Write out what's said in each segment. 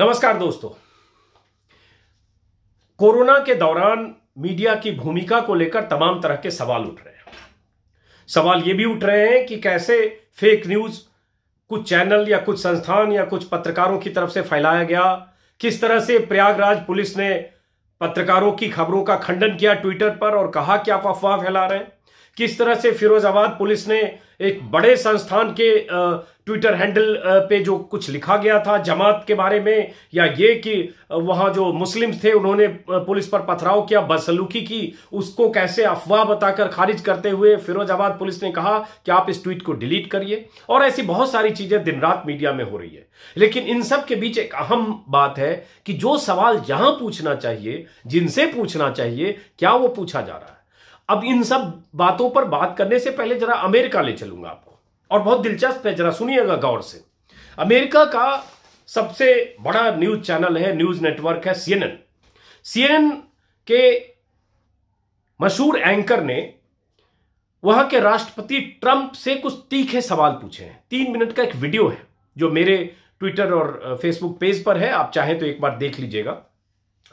नमस्कार दोस्तों कोरोना के दौरान मीडिया की भूमिका को लेकर तमाम तरह के सवाल उठ रहे हैं सवाल यह भी उठ रहे हैं कि कैसे फेक न्यूज कुछ चैनल या कुछ संस्थान या कुछ पत्रकारों की तरफ से फैलाया गया किस तरह से प्रयागराज पुलिस ने पत्रकारों की खबरों का खंडन किया ट्विटर पर और कहा कि आप अफवाह फैला रहे हैं किस तरह से फिरोजाबाद पुलिस ने एक बड़े संस्थान के ट्विटर हैंडल पे जो कुछ लिखा गया था जमात के बारे में या ये कि वहां जो मुस्लिम्स थे उन्होंने पुलिस पर पथराव किया बदसलूकी की उसको कैसे अफवाह बताकर खारिज करते हुए फिरोजाबाद पुलिस ने कहा कि आप इस ट्वीट को डिलीट करिए और ऐसी बहुत सारी चीज़ें दिन रात मीडिया में हो रही है लेकिन इन सब के बीच एक अहम बात है कि जो सवाल जहां पूछना चाहिए जिनसे पूछना चाहिए क्या वो पूछा जा रहा है अब इन सब बातों पर बात करने से पहले जरा अमेरिका ले चलूंगा आपको और बहुत दिलचस्प है जरा सुनिएगा गौर से अमेरिका का सबसे बड़ा न्यूज चैनल है न्यूज नेटवर्क है सीएनएन सीएनएन के मशहूर एंकर ने वहां के राष्ट्रपति ट्रंप से कुछ तीखे सवाल पूछे हैं तीन मिनट का एक वीडियो है जो मेरे ट्विटर और फेसबुक पेज पर है आप चाहें तो एक बार देख लीजिएगा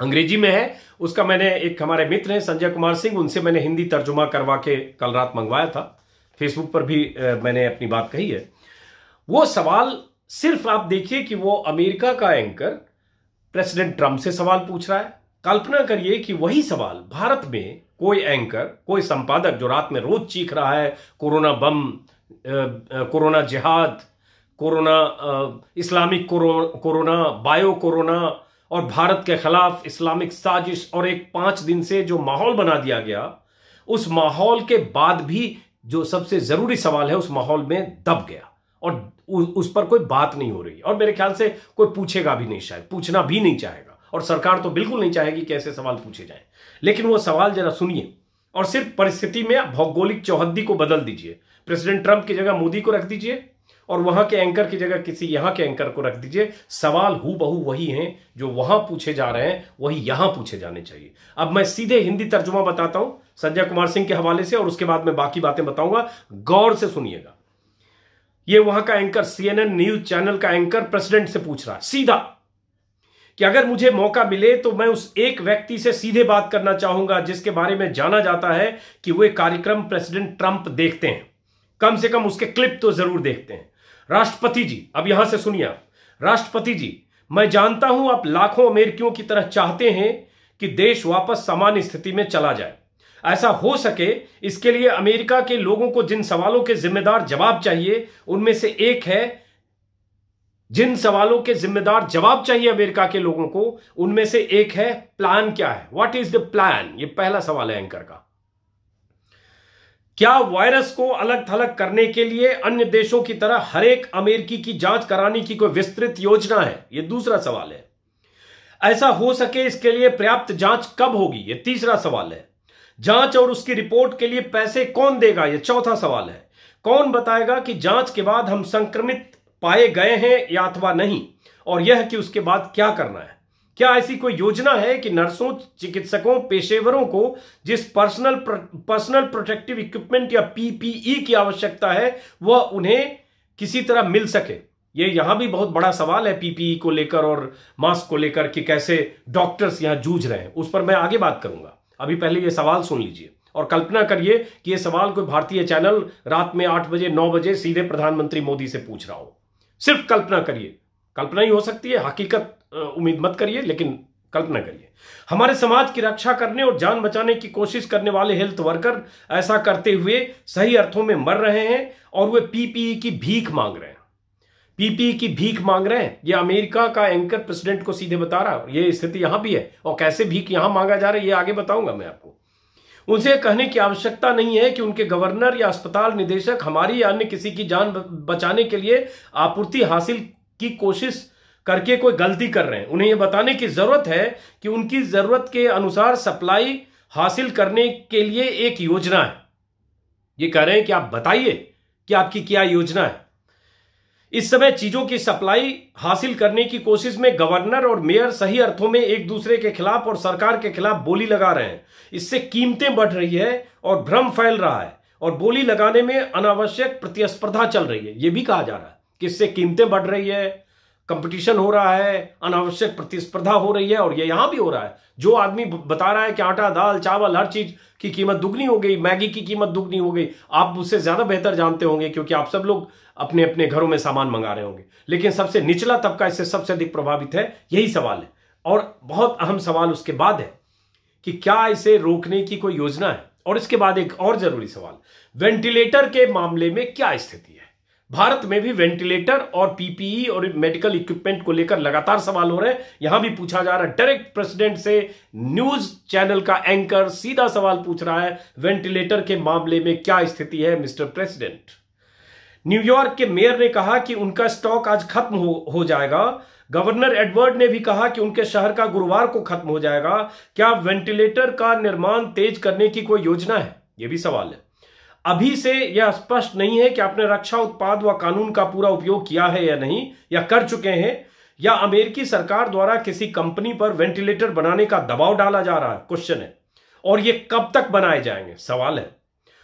अंग्रेजी में है उसका मैंने एक हमारे मित्र हैं संजय कुमार सिंह उनसे मैंने हिंदी तर्जुमा करवा के कल रात मंगवाया था फेसबुक पर भी मैंने अपनी बात कही है वो सवाल सिर्फ आप देखिए कि वो अमेरिका का एंकर प्रेसिडेंट ट्रंप से सवाल पूछ रहा है कल्पना करिए कि वही सवाल भारत में कोई एंकर कोई संपादक जो रात में रोज चीख रहा है कोरोना बम कोरोना जिहाद corona Islamic corona bio corona और भारत के खिलाफ इस्लामिक साजिश और एक पांच दिन से जो माहौल बना दिया गया उस माहौल के बाद भी जो सबसे ज़रूरी सवाल है उस माहौल में दब गया और उस पर कोई बात नहीं हो रही और मेरे ख्याल से कोई पूछेगा भी नहीं शायद पूछना भी नहीं चाहेगा और सरकार तो बिल्कुल नहीं चाहेगी कि ऐसे सवाल पूछे जाए लेकिन वो सवाल जरा सुनिए और सिर्फ परिस्थिति में भौगोलिक चौहद्दी को बदल दीजिए प्रेसिडेंट ट्रंप की जगह मोदी को रख दीजिए और वहां के एंकर की जगह किसी यहां के एंकर को रख दीजिए सवाल हु बहु वही हैं जो वहां पूछे जा रहे हैं वही यहां पूछे जाने चाहिए अब मैं सीधे हिंदी तर्जुमा बताता हूं संजय कुमार सिंह के हवाले से और उसके बाद में बाकी बातें बताऊंगा गौर से सुनिएगा यह वहां का एंकर सीएनएन न्यूज चैनल का एंकर प्रेसिडेंट से पूछ रहा है सीधा कि अगर मुझे मौका मिले तो मैं उस एक व्यक्ति से सीधे बात करना चाहूंगा जिसके बारे में जाना जाता है कि वह कार्यक्रम प्रेसिडेंट ट्रंप देखते हैं कम से कम उसके क्लिप तो जरूर देखते हैं राष्ट्रपति जी अब यहां से सुनिए आप राष्ट्रपति जी मैं जानता हूं आप लाखों अमेरिकियों की तरह चाहते हैं कि देश वापस सामान्य स्थिति में चला जाए ऐसा हो सके इसके लिए अमेरिका के लोगों को जिन सवालों के जिम्मेदार जवाब चाहिए उनमें से एक है जिन सवालों के जिम्मेदार जवाब चाहिए अमेरिका के लोगों को उनमें से एक है प्लान क्या है व्हाट इज द प्लान ये पहला सवाल है एंकर का क्या वायरस को अलग थलग करने के लिए अन्य देशों की तरह हरेक अमेरिकी की जांच कराने की कोई विस्तृत योजना है यह दूसरा सवाल है ऐसा हो सके इसके लिए पर्याप्त जांच कब होगी यह तीसरा सवाल है जांच और उसकी रिपोर्ट के लिए पैसे कौन देगा यह चौथा सवाल है कौन बताएगा कि जांच के बाद हम संक्रमित पाए गए हैं या अथवा नहीं और यह कि उसके बाद क्या करना है क्या ऐसी कोई योजना है कि नर्सों चिकित्सकों पेशेवरों को जिस पर्सनल पर्सनल प्रोटेक्टिव इक्विपमेंट या पीपीई की आवश्यकता है वह उन्हें किसी तरह मिल सके ये यहां भी बहुत बड़ा सवाल है पीपीई को लेकर और मास्क को लेकर कि कैसे डॉक्टर्स यहां जूझ रहे हैं उस पर मैं आगे बात करूंगा अभी पहले यह सवाल सुन लीजिए और कल्पना करिए कि यह सवाल कोई भारतीय चैनल रात में आठ बजे नौ बजे सीधे प्रधानमंत्री मोदी से पूछ रहा हो सिर्फ कल्पना करिए कल्पना ही हो सकती है हकीकत उम्मीद मत करिए लेकिन कल्पना करिए हमारे समाज की रक्षा करने और जान बचाने की कोशिश करने वाले हेल्थ वर्कर ऐसा करते हुए सही अर्थों में मर रहे हैं और वे पीपीई की भीख मांग रहे हैं पीपीई की भीख मांग रहे हैं यह अमेरिका का एंकर प्रेसिडेंट को सीधे बता रहा है यह स्थिति यहां भी है और कैसे भीख यहां मांगा जा रहा है यह आगे बताऊंगा मैं आपको उनसे कहने की आवश्यकता नहीं है कि उनके गवर्नर या अस्पताल निदेशक हमारी या अन्य किसी की जान बचाने के लिए आपूर्ति हासिल की कोशिश करके कोई गलती कर रहे हैं उन्हें यह बताने की जरूरत है कि उनकी जरूरत के अनुसार सप्लाई हासिल करने के लिए एक योजना है ये कह रहे हैं कि आप बताइए कि आपकी क्या योजना है इस समय चीजों की सप्लाई हासिल करने की कोशिश में गवर्नर और मेयर सही अर्थों में एक दूसरे के खिलाफ और सरकार के खिलाफ बोली लगा रहे हैं इससे कीमतें बढ़ रही है और भ्रम फैल रहा है और बोली लगाने में अनावश्यक प्रतिस्पर्धा चल रही है यह भी कहा जा रहा है कि इससे कीमतें बढ़ रही है कंपटीशन हो रहा है अनावश्यक प्रतिस्पर्धा हो रही है और ये यहां भी हो रहा है जो आदमी बता रहा है कि आटा दाल चावल हर चीज की कीमत दुगनी हो गई मैगी की कीमत दुगनी हो गई आप उससे ज्यादा बेहतर जानते होंगे क्योंकि आप सब लोग अपने अपने घरों में सामान मंगा रहे होंगे लेकिन सबसे निचला तबका इससे सबसे अधिक प्रभावित है यही सवाल है और बहुत अहम सवाल उसके बाद है कि क्या इसे रोकने की कोई योजना है और इसके बाद एक और जरूरी सवाल वेंटिलेटर के मामले में क्या स्थिति है भारत में भी वेंटिलेटर और पीपीई और मेडिकल इक्विपमेंट को लेकर लगातार सवाल हो रहे हैं यहां भी पूछा जा रहा है डायरेक्ट प्रेसिडेंट से न्यूज चैनल का एंकर सीधा सवाल पूछ रहा है वेंटिलेटर के मामले में क्या स्थिति है मिस्टर प्रेसिडेंट न्यूयॉर्क के मेयर ने कहा कि उनका स्टॉक आज खत्म हो, हो जाएगा गवर्नर एडवर्ड ने भी कहा कि उनके शहर का गुरुवार को खत्म हो जाएगा क्या वेंटिलेटर का निर्माण तेज करने की कोई योजना है यह भी सवाल है अभी से यह स्पष्ट नहीं है कि आपने रक्षा उत्पाद व कानून का पूरा उपयोग किया है या नहीं या कर चुके हैं या अमेरिकी सरकार द्वारा किसी कंपनी पर वेंटिलेटर बनाने का दबाव डाला जा रहा है क्वेश्चन है और ये कब तक बनाए जाएंगे सवाल है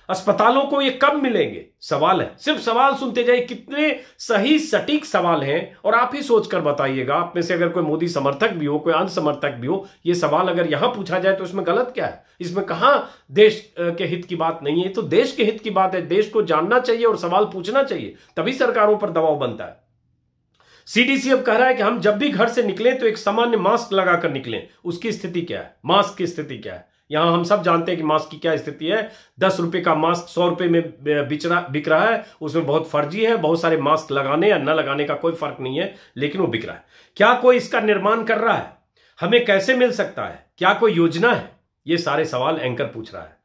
अस्पतालों को ये कब मिलेंगे सवाल है सिर्फ सवाल सुनते जाइए कितने सही सटीक सवाल हैं और आप ही सोचकर बताइएगा आप में से अगर कोई मोदी समर्थक भी हो कोई अन समर्थक भी हो ये सवाल अगर यहां पूछा जाए तो इसमें गलत क्या है इसमें कहा देश के हित की बात नहीं है तो देश के हित की बात है देश को जानना चाहिए और सवाल पूछना चाहिए तभी सरकारों पर दबाव बनता है सीडीसी अब कह रहा है कि हम जब भी घर से निकले तो एक सामान्य मास्क लगाकर निकले उसकी स्थिति क्या है मास्क की स्थिति क्या है यहां हम सब जानते हैं कि मास्क की क्या स्थिति है दस रुपए का मास्क सौ रुपए में बिच रहा बिक रहा है उसमें बहुत फर्जी है बहुत सारे मास्क लगाने या न लगाने का कोई फर्क नहीं है लेकिन वो बिक रहा है क्या कोई इसका निर्माण कर रहा है हमें कैसे मिल सकता है क्या कोई योजना है ये सारे सवाल एंकर पूछ रहा है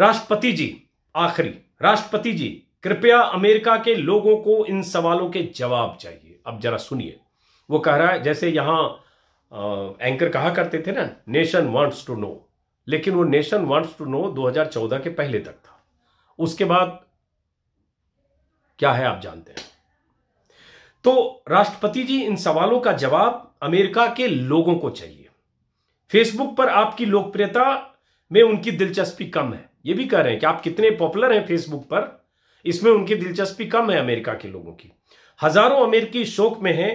राष्ट्रपति जी आखिरी राष्ट्रपति जी कृपया अमेरिका के लोगों को इन सवालों के जवाब चाहिए अब जरा सुनिए वो कह रहा है जैसे यहां एंकर कहा करते थे ना नेशन वांट्स टू नो लेकिन वो नेशन वांट्स टू नो 2014 के पहले तक था उसके बाद क्या है आप जानते हैं तो राष्ट्रपति जी इन सवालों का जवाब अमेरिका के लोगों को चाहिए फेसबुक पर आपकी लोकप्रियता में उनकी दिलचस्पी कम है ये भी कह रहे हैं कि आप कितने पॉपुलर हैं फेसबुक पर इसमें उनकी दिलचस्पी कम है अमेरिका के लोगों की हजारों अमेरिकी शोक में हैं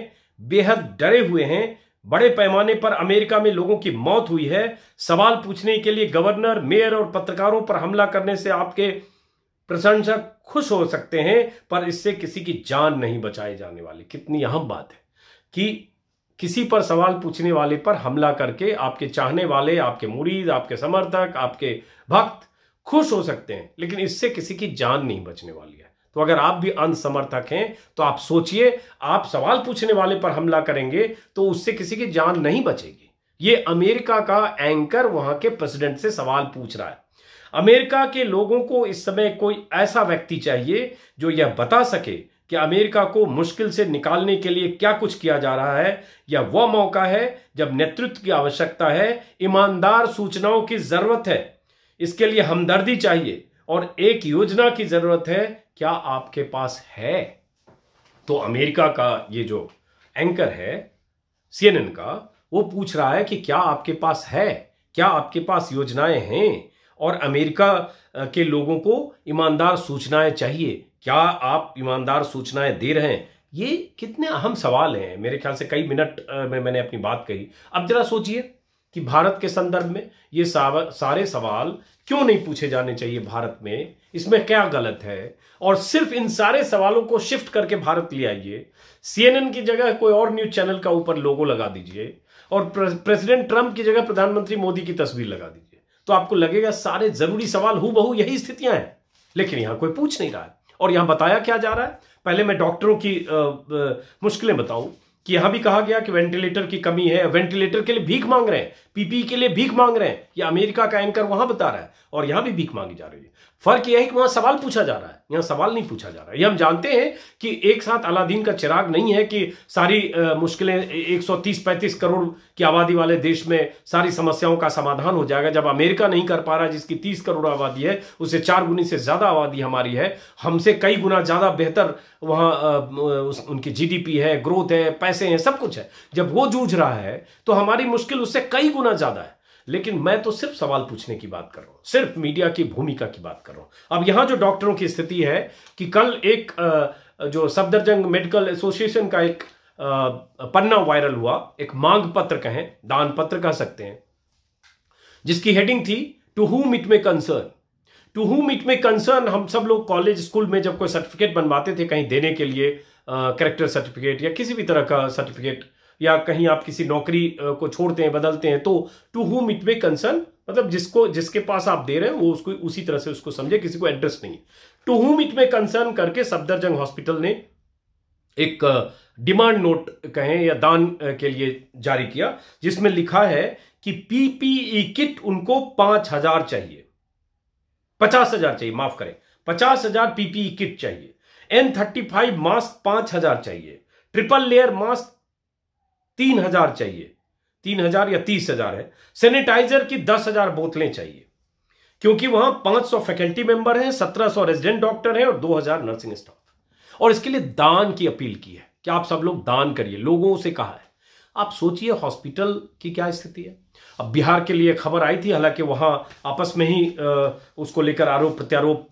बेहद डरे हुए हैं बड़े पैमाने पर अमेरिका में लोगों की मौत हुई है सवाल पूछने के लिए गवर्नर मेयर और पत्रकारों पर हमला करने से आपके प्रशंसक खुश हो सकते हैं पर इससे किसी की जान नहीं बचाए जाने वाली कितनी अहम बात है कि किसी पर सवाल पूछने वाले पर हमला करके आपके चाहने वाले आपके मुरीद आपके समर्थक आपके भक्त खुश हो सकते हैं लेकिन इससे किसी की जान नहीं बचने वाली है तो अगर आप भी अंध समर्थक हैं तो आप सोचिए आप सवाल पूछने वाले पर हमला करेंगे तो उससे किसी की जान नहीं बचेगी ये अमेरिका का एंकर वहां के प्रेसिडेंट से सवाल पूछ रहा है अमेरिका के लोगों को इस समय कोई ऐसा व्यक्ति चाहिए जो यह बता सके कि अमेरिका को मुश्किल से निकालने के लिए क्या कुछ किया जा रहा है यह वह मौका है जब नेतृत्व की आवश्यकता है ईमानदार सूचनाओं की जरूरत है इसके लिए हमदर्दी चाहिए और एक योजना की जरूरत है क्या आपके पास है तो अमेरिका का ये जो एंकर है सीएनएन का वो पूछ रहा है कि क्या आपके पास है क्या आपके पास योजनाएं हैं और अमेरिका के लोगों को ईमानदार सूचनाएं चाहिए क्या आप ईमानदार सूचनाएं दे रहे हैं ये कितने अहम सवाल हैं मेरे ख्याल से कई मिनट में मैंने अपनी बात कही अब जरा सोचिए कि भारत के संदर्भ में ये सारे सवाल क्यों नहीं पूछे जाने चाहिए भारत में इसमें क्या गलत है और सिर्फ इन सारे सवालों को शिफ्ट करके भारत ले आइए सीएनएन की जगह कोई और न्यूज चैनल का ऊपर लोगो लगा दीजिए और प्रेसिडेंट ट्रंप की जगह प्रधानमंत्री मोदी की तस्वीर लगा दीजिए तो आपको लगेगा सारे जरूरी सवाल हु बहु यही स्थितियां हैं लेकिन यहां कोई पूछ नहीं रहा है और यहां बताया क्या जा रहा है पहले मैं डॉक्टरों की आ, आ, मुश्किलें बताऊं कि यहां भी कहा गया कि वेंटिलेटर की कमी है वेंटिलेटर के लिए भीख मांग रहे हैं पीपी के लिए भीख मांग रहे हैं या अमेरिका का एंकर वहां बता रहा है और यहां भी भीख मांगी जा रही है फर्क यह है कि वहां सवाल पूछा जा रहा है यहां सवाल नहीं पूछा जा रहा है ये हम जानते हैं कि एक साथ अलादीन का चिराग नहीं है कि सारी मुश्किलें 130 35 करोड़ की आबादी वाले देश में सारी समस्याओं का समाधान हो जाएगा जब अमेरिका नहीं कर पा रहा जिसकी तीस करोड़ आबादी है उसे चार गुनी से ज्यादा आबादी हमारी है हमसे कई गुना ज्यादा बेहतर वहां उनकी जीडीपी है ग्रोथ है पैसे हैं सब कुछ है जब वो जूझ रहा है तो हमारी मुश्किल उससे कई गुना ज्यादा है लेकिन मैं तो सिर्फ सवाल पूछने की बात कर रहा हूं सिर्फ मीडिया की भूमिका की बात कर रहा हूं अब यहां जो डॉक्टरों की स्थिति है कि कल एक जो सफदरजंग मेडिकल एसोसिएशन का एक पन्ना वायरल हुआ एक मांग पत्र कहें दान पत्र कह सकते हैं जिसकी हेडिंग थी to whom it may concern to whom it may concern हम सब लोग कॉलेज स्कूल में जब कोई सर्टिफिकेट बनवाते थे कहीं देने के लिए करेक्टर सर्टिफिकेट या किसी भी तरह का सर्टिफिकेट या कहीं आप किसी नौकरी को छोड़ते हैं बदलते हैं तो to whom it may concern मतलब जिसको जिसके पास आप दे रहे हैं वो उसको उसी तरह से उसको समझे किसी को एड्रेस नहीं to whom it may concern करके सफदरजंग हॉस्पिटल ने एक डिमांड नोट कहें या दान के लिए जारी किया जिसमें लिखा है कि पीपीई किट e उनको पांच हजार चाहिए पचास हजार चाहिए माफ करें पचास हजार पीपीई किट चाहिए एन थर्टी फाइव मास्क पांच हजार चाहिए ट्रिपल लेयर मास्क तीन हजार चाहिए तीन हजार या तीस हजार है सैनिटाइजर की दस हजार बोतलें चाहिए क्योंकि वहां पांच सौ फैकल्टी मेंबर हैं सौ रेजिडेंट डॉक्टर हैं और दो हजार नर्सिंग स्टाफ और इसके लिए दान की अपील की है कि आप सब लोग दान करिए लोगों से कहा है आप सोचिए हॉस्पिटल की क्या स्थिति है अब बिहार के लिए खबर आई थी हालांकि वहां आपस में ही आ, उसको लेकर आरोप प्रत्यारोप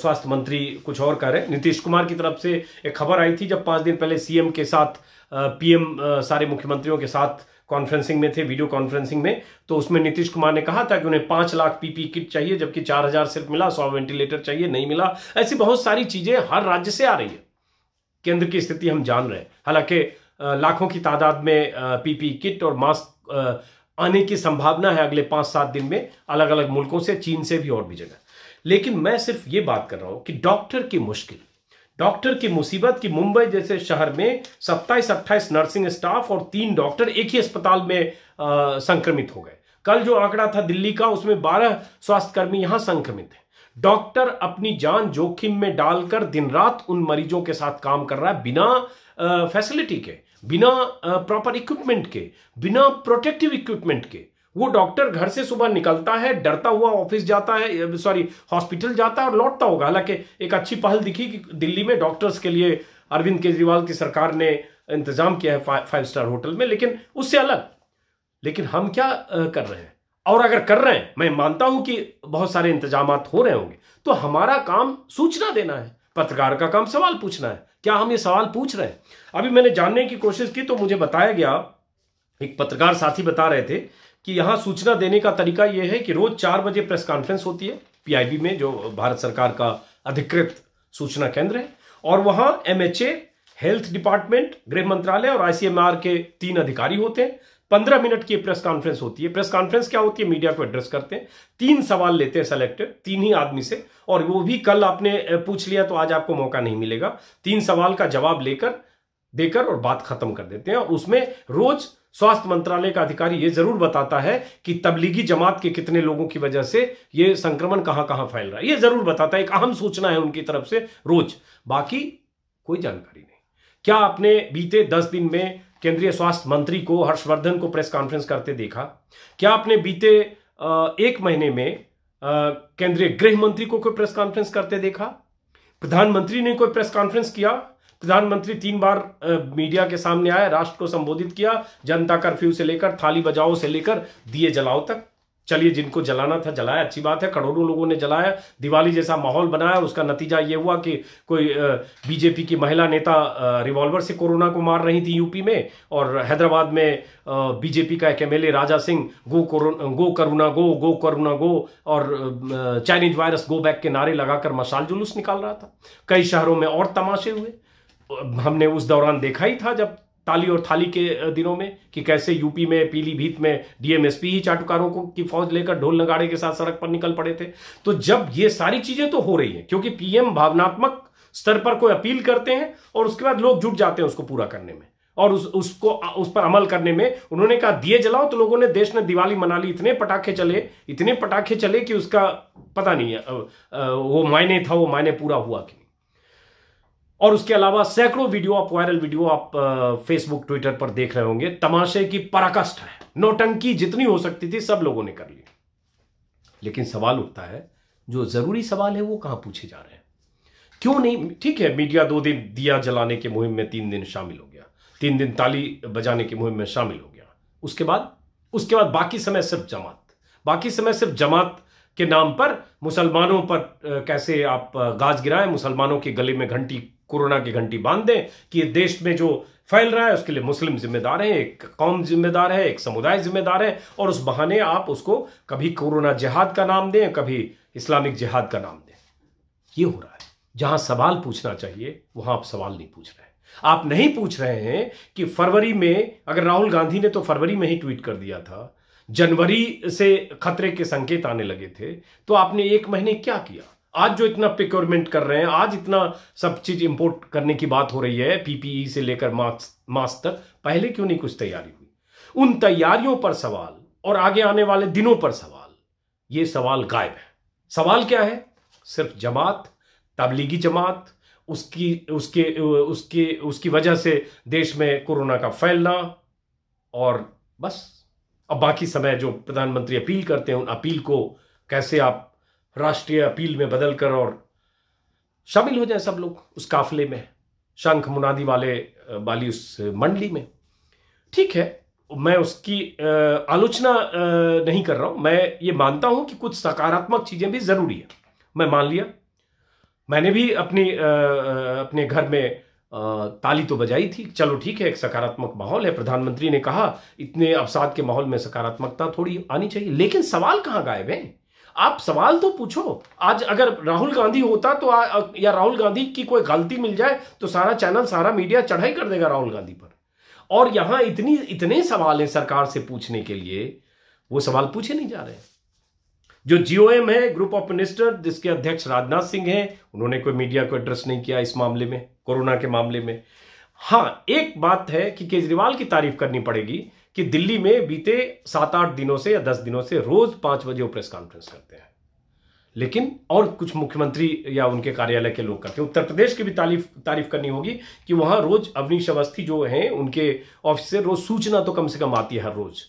स्वास्थ्य मंत्री कुछ और कर रहे नीतीश कुमार की तरफ से एक खबर आई थी जब पांच दिन पहले सीएम के साथ पीएम सारे मुख्यमंत्रियों के साथ कॉन्फ्रेंसिंग में थे वीडियो कॉन्फ्रेंसिंग में तो उसमें नीतीश कुमार ने कहा था कि उन्हें पांच लाख पीपी किट चाहिए जबकि चार हजार सिर्फ मिला सौ वेंटिलेटर चाहिए नहीं मिला ऐसी बहुत सारी चीजें हर राज्य से आ रही है केंद्र की स्थिति हम जान रहे हैं हालांकि लाखों की तादाद में पीपी किट और मास्क आने की संभावना है अगले पांच सात दिन में अलग अलग मुल्कों से चीन से भी और भी जगह लेकिन मैं सिर्फ ये बात कर रहा हूं कि डॉक्टर की मुश्किल डॉक्टर की मुसीबत की मुंबई जैसे शहर में सत्ताईस अट्ठाईस नर्सिंग स्टाफ और तीन डॉक्टर एक ही अस्पताल में आ, संक्रमित हो गए कल जो आंकड़ा था दिल्ली का उसमें बारह स्वास्थ्यकर्मी यहां संक्रमित हैं डॉक्टर अपनी जान जोखिम में डालकर दिन रात उन मरीजों के साथ काम कर रहा है बिना फैसिलिटी के बिना प्रॉपर इक्विपमेंट के बिना प्रोटेक्टिव इक्विपमेंट के वो डॉक्टर घर से सुबह निकलता है डरता हुआ ऑफिस जाता है सॉरी हॉस्पिटल जाता है और लौटता होगा हालांकि एक अच्छी पहल दिखी कि दिल्ली में डॉक्टर्स के लिए अरविंद केजरीवाल की सरकार ने इंतजाम किया है फा, फाइव स्टार होटल में लेकिन उससे अलग लेकिन हम क्या कर रहे हैं और अगर कर रहे हैं मैं मानता हूं कि बहुत सारे इंतजाम हो रहे होंगे तो हमारा काम सूचना देना है पत्रकार का काम सवाल पूछना है क्या हम ये सवाल पूछ रहे हैं अभी मैंने जानने की कोशिश की तो मुझे बताया गया एक पत्रकार साथी बता रहे थे कि यहाँ सूचना देने का तरीका यह है कि रोज चार बजे प्रेस कॉन्फ्रेंस होती है पीआईबी में जो भारत सरकार का अधिकृत सूचना केंद्र है और वहाँ एमएचए हेल्थ डिपार्टमेंट गृह मंत्रालय और आईसीएमआर के तीन अधिकारी होते हैं पंद्रह मिनट की प्रेस कॉन्फ्रेंस होती है प्रेस कॉन्फ्रेंस क्या होती है मीडिया को एड्रेस करते हैं तीन सवाल लेते हैं सेलेक्टेड तीन ही आदमी से और वो भी कल आपने पूछ लिया तो आज आपको मौका नहीं मिलेगा तीन सवाल का जवाब लेकर देकर और बात खत्म कर देते हैं और उसमें रोज स्वास्थ्य मंत्रालय का अधिकारी ये जरूर बताता है कि तबलीगी जमात के कितने लोगों की वजह से ये संक्रमण कहां कहां फैल रहा है ये जरूर बताता है एक अहम सूचना है उनकी तरफ से रोज बाकी कोई जानकारी नहीं क्या आपने बीते दस दिन में केंद्रीय स्वास्थ्य मंत्री को हर्षवर्धन को प्रेस कॉन्फ्रेंस करते देखा क्या आपने बीते एक महीने में केंद्रीय गृह मंत्री को कोई प्रेस कॉन्फ्रेंस करते देखा प्रधानमंत्री ने कोई प्रेस कॉन्फ्रेंस किया प्रधानमंत्री तीन बार मीडिया के सामने आए राष्ट्र को संबोधित किया जनता कर्फ्यू से लेकर थाली बजाओ से लेकर दिए जलाओ तक चलिए जिनको जलाना था जलाया अच्छी बात है करोड़ों लोगों ने जलाया दिवाली जैसा माहौल बनाया उसका नतीजा ये हुआ कि कोई बीजेपी की महिला नेता रिवॉल्वर से कोरोना को मार रही थी यूपी में और हैदराबाद में बीजेपी का एक एम Raja Singh go corona go corona go go corona go और चाइनीज वायरस गो बैक के नारे लगाकर मशाल जुलूस निकाल रहा था कई शहरों में और तमाशे हुए हमने उस दौरान देखा ही था जब ताली और थाली के दिनों में कि कैसे यूपी में पीलीभीत में डीएमएसपी ही चाटुकारों को की फौज लेकर ढोल नगाड़े के साथ सड़क पर निकल पड़े थे तो जब ये सारी चीजें तो हो रही हैं क्योंकि पीएम भावनात्मक स्तर पर कोई अपील करते हैं और उसके बाद लोग जुट जाते हैं उसको पूरा करने में और उस उसको उस पर अमल करने में उन्होंने कहा दिए जलाओ तो लोगों ने देश ने दिवाली मना ली इतने पटाखे चले इतने पटाखे चले कि उसका पता नहीं है वो मायने था वो मायने पूरा हुआ कि नहीं और उसके अलावा सैकड़ों वीडियो आप वायरल वीडियो आप फेसबुक ट्विटर पर देख रहे होंगे तमाशे की पराकष्ट है नोटंकी जितनी हो सकती थी सब लोगों ने कर ली लेकिन सवाल उठता है जो जरूरी सवाल है वो कहां पूछे जा रहे हैं क्यों नहीं ठीक है मीडिया दो दिन दिया जलाने की मुहिम में तीन दिन शामिल हो गया तीन दिन ताली बजाने की मुहिम में शामिल हो गया उसके बाद उसके बाद बाकी समय सिर्फ जमात बाकी समय सिर्फ जमात के नाम पर मुसलमानों पर कैसे आप गाज गिराएं मुसलमानों के गले में घंटी कोरोना की घंटी बांध दें कि देश में जो फैल रहा है उसके लिए मुस्लिम जिम्मेदार हैं एक कौम जिम्मेदार है एक समुदाय जिम्मेदार है और उस बहाने आप उसको कभी कोरोना जिहाद का नाम दें कभी इस्लामिक जिहाद का नाम दें ये हो रहा है जहां सवाल पूछना चाहिए वहां आप सवाल नहीं पूछ रहे आप नहीं पूछ रहे हैं कि फरवरी में अगर राहुल गांधी ने तो फरवरी में ही ट्वीट कर दिया था जनवरी से खतरे के संकेत आने लगे थे तो आपने एक महीने क्या किया आज जो इतना प्रिक्योरमेंट कर रहे हैं आज इतना सब चीज इंपोर्ट करने की बात हो रही है पीपीई e से लेकर मास्क तक पहले क्यों नहीं कुछ तैयारी हुई उन तैयारियों पर सवाल और आगे आने वाले दिनों पर सवाल ये सवाल गायब है सवाल क्या है सिर्फ जमात तबलीगी जमात उसकी उसके उसके उसकी वजह से देश में कोरोना का फैलना और बस अब बाकी समय जो प्रधानमंत्री अपील करते हैं उन अपील को कैसे आप राष्ट्रीय अपील में बदलकर और शामिल हो जाए सब लोग उस काफले में शंख मुनादी वाले वाली उस मंडली में ठीक है मैं उसकी आलोचना नहीं कर रहा हूं मैं ये मानता हूं कि कुछ सकारात्मक चीजें भी जरूरी है मैं मान लिया मैंने भी अपनी अपने घर में ताली तो बजाई थी चलो ठीक है एक सकारात्मक माहौल है प्रधानमंत्री ने कहा इतने अवसाद के माहौल में सकारात्मकता थोड़ी आनी चाहिए लेकिन सवाल कहाँ गायब है आप सवाल तो पूछो आज अगर राहुल गांधी होता तो आ, या राहुल गांधी की कोई गलती मिल जाए तो सारा चैनल सारा मीडिया चढ़ाई कर देगा राहुल गांधी पर और यहां इतनी इतने सवाल हैं सरकार से पूछने के लिए वो सवाल पूछे नहीं जा रहे हैं जो जीओएम है ग्रुप ऑफ मिनिस्टर जिसके अध्यक्ष राजनाथ सिंह हैं उन्होंने कोई मीडिया को एड्रेस नहीं किया इस मामले में कोरोना के मामले में हाँ एक बात है कि केजरीवाल की तारीफ करनी पड़ेगी कि दिल्ली में बीते सात आठ दिनों से या दस दिनों से रोज पांच बजे वो प्रेस कॉन्फ्रेंस करते हैं लेकिन और कुछ मुख्यमंत्री या उनके कार्यालय के लोग करते हैं उत्तर प्रदेश की भी तारीफ तारीफ करनी होगी कि वहां रोज अवनीश अवस्थी जो हैं उनके ऑफिस से रोज सूचना तो कम से कम आती है हर रोज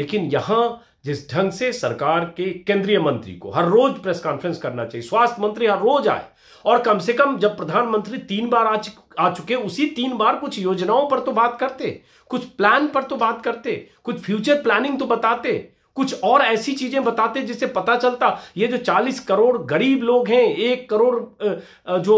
लेकिन यहां जिस ढंग से सरकार के केंद्रीय मंत्री को हर रोज प्रेस कॉन्फ्रेंस करना चाहिए स्वास्थ्य मंत्री हर रोज आए और कम से कम जब प्रधानमंत्री तीन बार आ आ चुके उसी तीन बार कुछ योजनाओं पर तो बात करते कुछ प्लान पर तो बात करते कुछ फ्यूचर प्लानिंग तो बताते कुछ और ऐसी चीजें बताते जिससे पता चलता ये जो 40 करोड़ गरीब लोग हैं एक करोड़ जो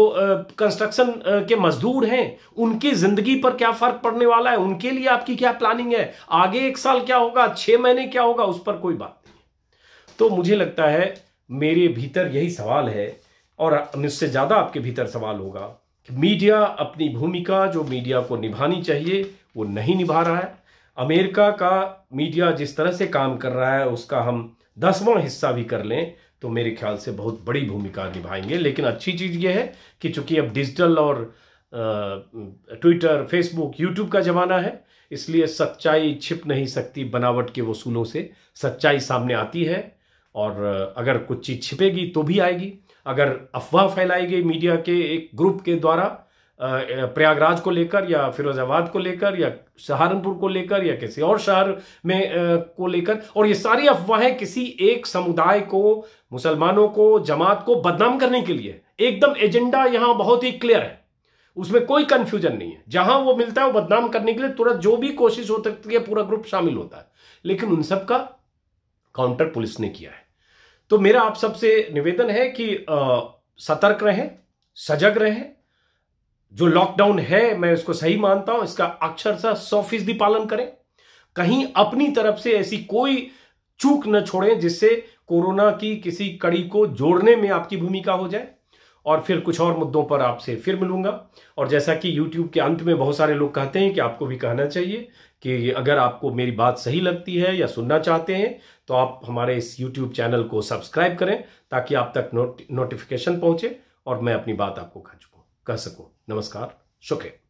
कंस्ट्रक्शन के मजदूर हैं उनकी जिंदगी पर क्या फर्क पड़ने वाला है उनके लिए आपकी क्या प्लानिंग है आगे एक साल क्या होगा छह महीने क्या होगा उस पर कोई बात नहीं तो मुझे लगता है मेरे भीतर यही सवाल है और मुझसे ज्यादा आपके भीतर सवाल होगा मीडिया अपनी भूमिका जो मीडिया को निभानी चाहिए वो नहीं निभा रहा है अमेरिका का मीडिया जिस तरह से काम कर रहा है उसका हम दसवां हिस्सा भी कर लें तो मेरे ख्याल से बहुत बड़ी भूमिका निभाएंगे लेकिन अच्छी चीज़ ये है कि चूंकि अब डिजिटल और ट्विटर फेसबुक यूट्यूब का ज़माना है इसलिए सच्चाई छिप नहीं सकती बनावट के वसूलों से सच्चाई सामने आती है और अगर कुछ चीज़ छिपेगी तो भी आएगी अगर अफवाह फैलाई गई मीडिया के एक ग्रुप के द्वारा प्रयागराज को लेकर या फिरोजाबाद को लेकर या सहारनपुर को लेकर या किसी और शहर में को लेकर और ये सारी अफवाहें किसी एक समुदाय को मुसलमानों को जमात को बदनाम करने के लिए एकदम एजेंडा यहाँ बहुत ही क्लियर है उसमें कोई कंफ्यूजन नहीं है जहां वो मिलता है वो बदनाम करने के लिए तुरंत जो भी कोशिश हो सकती है पूरा ग्रुप शामिल होता है लेकिन उन सबका काउंटर पुलिस ने किया है तो मेरा आप सबसे निवेदन है कि आ, सतर्क रहें सजग रहें जो लॉकडाउन है मैं उसको सही मानता हूं इसका अक्षरशा सौ फीसदी पालन करें कहीं अपनी तरफ से ऐसी कोई चूक न छोड़ें जिससे कोरोना की किसी कड़ी को जोड़ने में आपकी भूमिका हो जाए और फिर कुछ और मुद्दों पर आपसे फिर मिलूंगा और जैसा कि YouTube के अंत में बहुत सारे लोग कहते हैं कि आपको भी कहना चाहिए कि अगर आपको मेरी बात सही लगती है या सुनना चाहते हैं तो आप हमारे इस यूट्यूब चैनल को सब्सक्राइब करें ताकि आप तक नोट, नोटिफिकेशन पहुंचे और मैं अपनी बात आपको कह सकूँ नमस्कार शुक्रिया